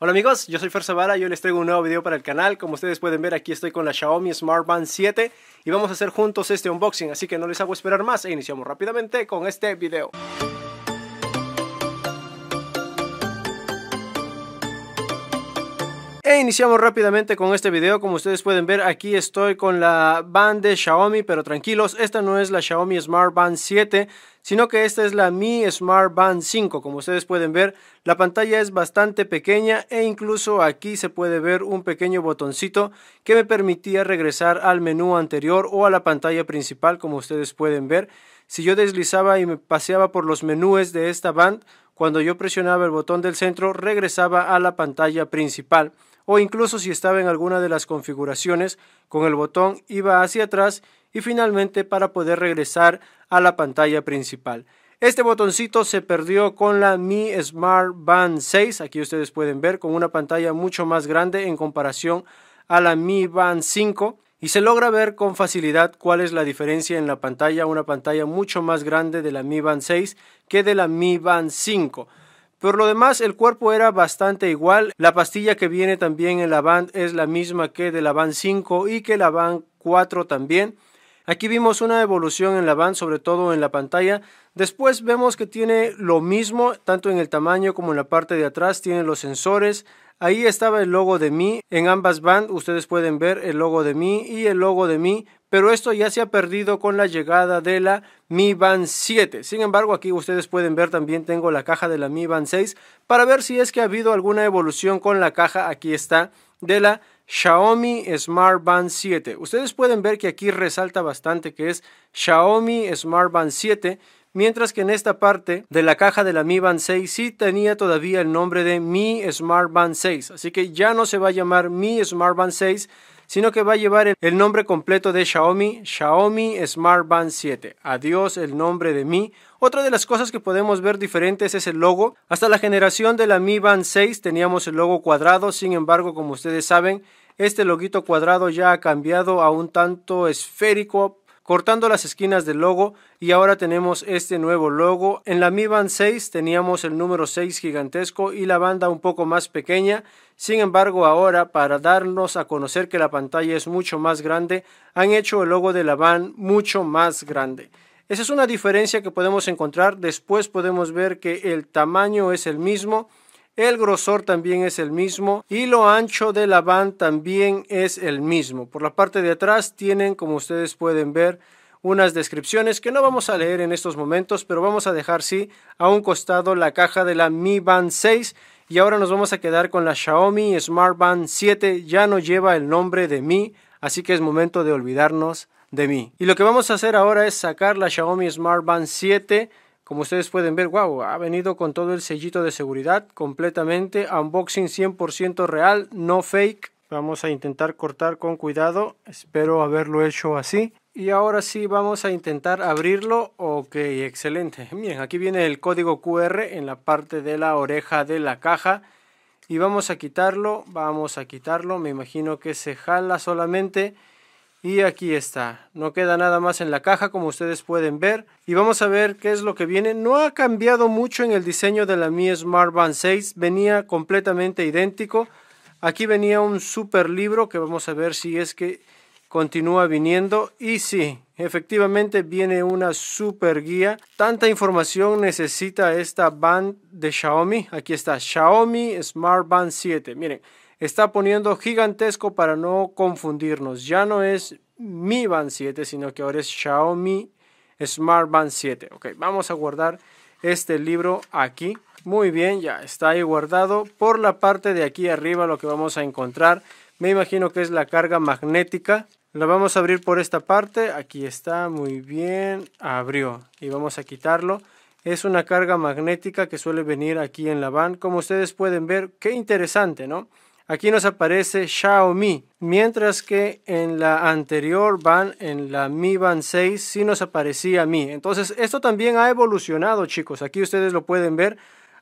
Hola amigos, yo soy Fer Zavala y hoy les traigo un nuevo video para el canal. Como ustedes pueden ver aquí estoy con la Xiaomi Smart Band 7 y vamos a hacer juntos este unboxing, así que no les hago esperar más e iniciamos rápidamente con este video. E iniciamos rápidamente con este video, como ustedes pueden ver aquí estoy con la band de Xiaomi, pero tranquilos, esta no es la Xiaomi Smart Band 7, sino que esta es la Mi Smart Band 5, como ustedes pueden ver la pantalla es bastante pequeña e incluso aquí se puede ver un pequeño botoncito que me permitía regresar al menú anterior o a la pantalla principal como ustedes pueden ver, si yo deslizaba y me paseaba por los menús de esta band, cuando yo presionaba el botón del centro regresaba a la pantalla principal o incluso si estaba en alguna de las configuraciones, con el botón iba hacia atrás y finalmente para poder regresar a la pantalla principal. Este botoncito se perdió con la Mi Smart Band 6, aquí ustedes pueden ver, con una pantalla mucho más grande en comparación a la Mi Band 5 y se logra ver con facilidad cuál es la diferencia en la pantalla, una pantalla mucho más grande de la Mi Band 6 que de la Mi Band 5. Por lo demás, el cuerpo era bastante igual. La pastilla que viene también en la Band es la misma que de la Band 5 y que la Band 4 también. Aquí vimos una evolución en la van, sobre todo en la pantalla. Después vemos que tiene lo mismo, tanto en el tamaño como en la parte de atrás, tiene los sensores. Ahí estaba el logo de Mi, en ambas van ustedes pueden ver el logo de Mi y el logo de Mi, pero esto ya se ha perdido con la llegada de la Mi Band 7. Sin embargo, aquí ustedes pueden ver también tengo la caja de la Mi Band 6 para ver si es que ha habido alguna evolución con la caja, aquí está, de la Xiaomi Smart Band 7. Ustedes pueden ver que aquí resalta bastante que es Xiaomi Smart Band 7, mientras que en esta parte de la caja de la Mi Band 6 sí tenía todavía el nombre de Mi Smart Band 6, así que ya no se va a llamar Mi Smart Band 6, sino que va a llevar el nombre completo de Xiaomi, Xiaomi Smart Band 7. Adiós el nombre de Mi otra de las cosas que podemos ver diferentes es el logo. Hasta la generación de la Mi Band 6 teníamos el logo cuadrado, sin embargo, como ustedes saben, este loguito cuadrado ya ha cambiado a un tanto esférico cortando las esquinas del logo y ahora tenemos este nuevo logo. En la Mi Band 6 teníamos el número 6 gigantesco y la banda un poco más pequeña. Sin embargo, ahora para darnos a conocer que la pantalla es mucho más grande, han hecho el logo de la Band mucho más grande. Esa es una diferencia que podemos encontrar. Después podemos ver que el tamaño es el mismo, el grosor también es el mismo y lo ancho de la van también es el mismo. Por la parte de atrás tienen, como ustedes pueden ver, unas descripciones que no vamos a leer en estos momentos, pero vamos a dejar sí a un costado la caja de la Mi Band 6 y ahora nos vamos a quedar con la Xiaomi Smart Band 7, ya no lleva el nombre de Mi, así que es momento de olvidarnos de mí. Y lo que vamos a hacer ahora es sacar la Xiaomi Smart Band 7. Como ustedes pueden ver, wow, ha venido con todo el sellito de seguridad completamente. Unboxing 100% real, no fake. Vamos a intentar cortar con cuidado. Espero haberlo hecho así. Y ahora sí vamos a intentar abrirlo. Ok, excelente. Bien, aquí viene el código QR en la parte de la oreja de la caja. Y vamos a quitarlo, vamos a quitarlo. Me imagino que se jala solamente. Y aquí está, no queda nada más en la caja como ustedes pueden ver. Y vamos a ver qué es lo que viene. No ha cambiado mucho en el diseño de la Mi Smart Band 6, venía completamente idéntico. Aquí venía un super libro que vamos a ver si es que continúa viniendo. Y sí, efectivamente viene una super guía. Tanta información necesita esta band de Xiaomi. Aquí está, Xiaomi Smart Band 7. Miren está poniendo gigantesco para no confundirnos. Ya no es Mi Band 7, sino que ahora es Xiaomi Smart Band 7. Ok, vamos a guardar este libro aquí. Muy bien, ya está ahí guardado. Por la parte de aquí arriba lo que vamos a encontrar, me imagino que es la carga magnética. La vamos a abrir por esta parte. Aquí está, muy bien. Abrió y vamos a quitarlo. Es una carga magnética que suele venir aquí en la van. Como ustedes pueden ver, qué interesante, ¿no? Aquí nos aparece Xiaomi, mientras que en la anterior van, en la Mi Band 6, sí nos aparecía Mi. Entonces, esto también ha evolucionado, chicos. Aquí ustedes lo pueden ver.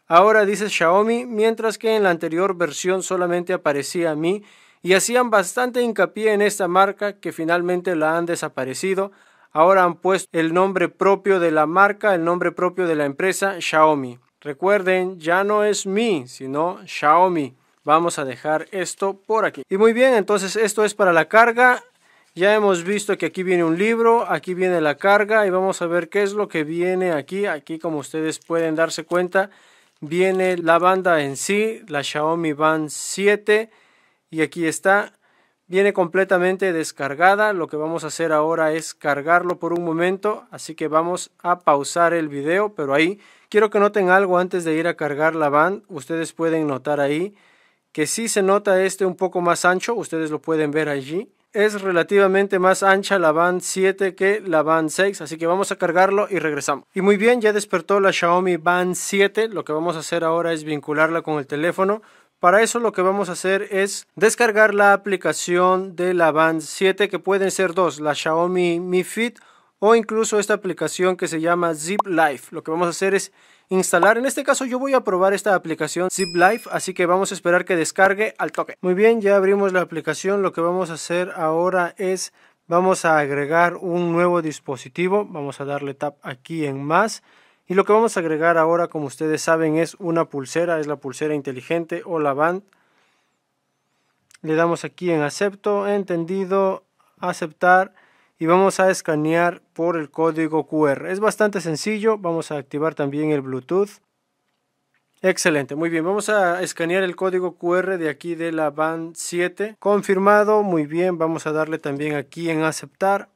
Ahora dice Xiaomi, mientras que en la anterior versión solamente aparecía Mi. Y hacían bastante hincapié en esta marca que finalmente la han desaparecido. Ahora han puesto el nombre propio de la marca, el nombre propio de la empresa, Xiaomi. Recuerden, ya no es Mi, sino Xiaomi. Vamos a dejar esto por aquí. Y muy bien, entonces esto es para la carga. Ya hemos visto que aquí viene un libro, aquí viene la carga y vamos a ver qué es lo que viene aquí. Aquí como ustedes pueden darse cuenta, viene la banda en sí, la Xiaomi Band 7 y aquí está. Viene completamente descargada, lo que vamos a hacer ahora es cargarlo por un momento, así que vamos a pausar el video, pero ahí quiero que noten algo antes de ir a cargar la band, ustedes pueden notar ahí que sí se nota este un poco más ancho, ustedes lo pueden ver allí. Es relativamente más ancha la Band 7 que la Band 6, así que vamos a cargarlo y regresamos. Y muy bien, ya despertó la Xiaomi Band 7, lo que vamos a hacer ahora es vincularla con el teléfono. Para eso lo que vamos a hacer es descargar la aplicación de la Band 7, que pueden ser dos, la Xiaomi Mi Fit o incluso esta aplicación que se llama Zip Life. Lo que vamos a hacer es instalar. En este caso yo voy a probar esta aplicación Zip Live, así que vamos a esperar que descargue al toque. Muy bien, ya abrimos la aplicación. Lo que vamos a hacer ahora es vamos a agregar un nuevo dispositivo. Vamos a darle tap aquí en más. Y lo que vamos a agregar ahora, como ustedes saben, es una pulsera, es la pulsera inteligente o la band. Le damos aquí en acepto, entendido, aceptar y vamos a escanear por el código QR. Es bastante sencillo, vamos a activar también el Bluetooth. Excelente, muy bien, vamos a escanear el código QR de aquí de la Band 7. Confirmado, muy bien, vamos a darle también aquí en aceptar.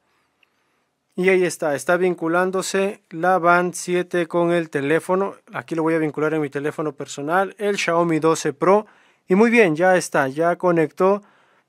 Y ahí está, está vinculándose la Band 7 con el teléfono. Aquí lo voy a vincular en mi teléfono personal, el Xiaomi 12 Pro. Y muy bien, ya está, ya conectó.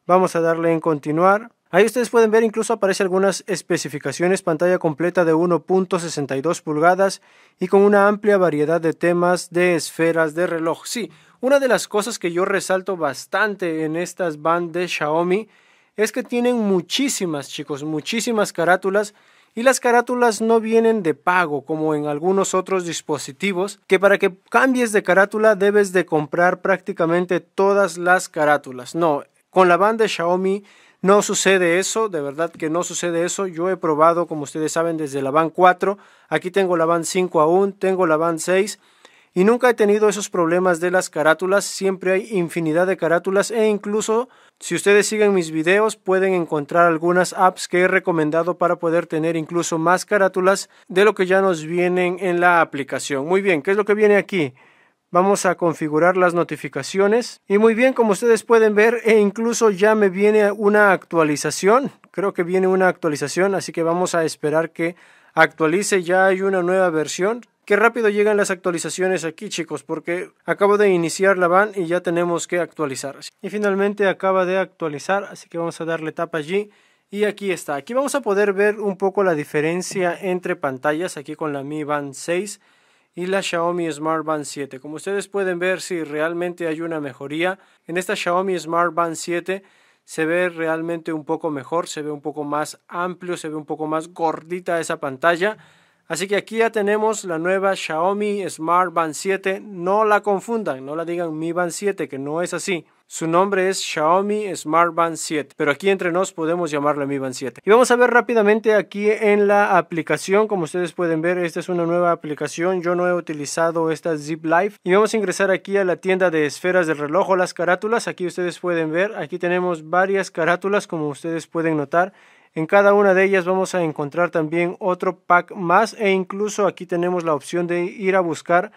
Vamos a darle en continuar. Ahí ustedes pueden ver, incluso aparecen algunas especificaciones, pantalla completa de 1.62 pulgadas y con una amplia variedad de temas, de esferas, de reloj. Sí, una de las cosas que yo resalto bastante en estas bandas de Xiaomi es que tienen muchísimas, chicos, muchísimas carátulas y las carátulas no vienen de pago como en algunos otros dispositivos, que para que cambies de carátula debes de comprar prácticamente todas las carátulas. No, con la banda de Xiaomi no sucede eso, de verdad que no sucede eso. Yo he probado, como ustedes saben, desde la van 4. Aquí tengo la van 5 aún, tengo la van 6. Y nunca he tenido esos problemas de las carátulas. Siempre hay infinidad de carátulas. E incluso, si ustedes siguen mis videos, pueden encontrar algunas apps que he recomendado para poder tener incluso más carátulas de lo que ya nos vienen en la aplicación. Muy bien, ¿qué es lo que viene aquí? Vamos a configurar las notificaciones. Y muy bien, como ustedes pueden ver, e incluso ya me viene una actualización. Creo que viene una actualización, así que vamos a esperar que actualice. Ya hay una nueva versión. Qué rápido llegan las actualizaciones aquí, chicos, porque acabo de iniciar la van y ya tenemos que actualizar. Y finalmente acaba de actualizar, así que vamos a darle tap allí. Y aquí está. Aquí vamos a poder ver un poco la diferencia entre pantallas aquí con la Mi Band 6 y la Xiaomi Smart Band 7. Como ustedes pueden ver, si realmente hay una mejoría. En esta Xiaomi Smart Band 7 se ve realmente un poco mejor, se ve un poco más amplio, se ve un poco más gordita esa pantalla. Así que aquí ya tenemos la nueva Xiaomi Smart Band 7. No la confundan, no la digan Mi Band 7, que no es así. Su nombre es Xiaomi Smart Band 7, pero aquí entre nos podemos llamarla Mi Band 7. Y vamos a ver rápidamente aquí en la aplicación, como ustedes pueden ver, esta es una nueva aplicación, yo no he utilizado esta Zip Life. Y vamos a ingresar aquí a la tienda de esferas del reloj las carátulas, aquí ustedes pueden ver, aquí tenemos varias carátulas como ustedes pueden notar. En cada una de ellas vamos a encontrar también otro pack más e incluso aquí tenemos la opción de ir a buscar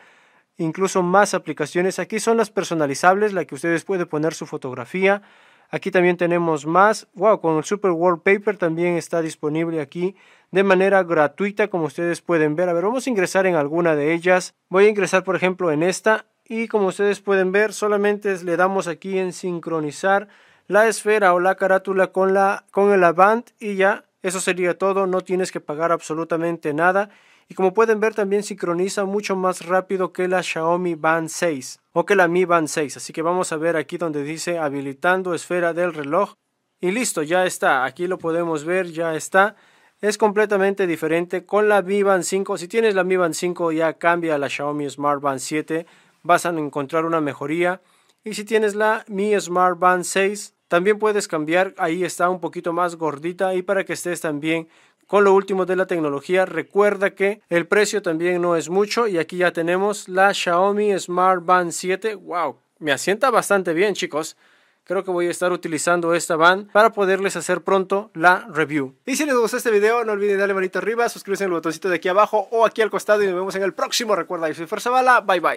incluso más aplicaciones. Aquí son las personalizables, la que ustedes pueden poner su fotografía. Aquí también tenemos más. Wow, con el Super Wallpaper también está disponible aquí de manera gratuita, como ustedes pueden ver. A ver, vamos a ingresar en alguna de ellas. Voy a ingresar, por ejemplo, en esta. Y como ustedes pueden ver, solamente le damos aquí en sincronizar la esfera o la carátula con, la, con el Avant y ya. Eso sería todo, no tienes que pagar absolutamente nada y como pueden ver también sincroniza mucho más rápido que la Xiaomi Band 6 o que la Mi Band 6. Así que vamos a ver aquí donde dice habilitando esfera del reloj y listo, ya está. Aquí lo podemos ver, ya está. Es completamente diferente con la Mi Band 5. Si tienes la Mi Band 5 ya cambia a la Xiaomi Smart Band 7, vas a encontrar una mejoría. Y si tienes la Mi Smart Band 6, también puedes cambiar, ahí está un poquito más gordita y para que estés también con lo último de la tecnología. Recuerda que el precio también no es mucho y aquí ya tenemos la Xiaomi Smart Band 7. ¡Wow! Me asienta bastante bien, chicos. Creo que voy a estar utilizando esta van para poderles hacer pronto la review. Y si les gustó este video, no olviden darle manito arriba, suscribirse el botoncito de aquí abajo o aquí al costado y nos vemos en el próximo. Recuerda, yo Fuerza Bala. Bye bye.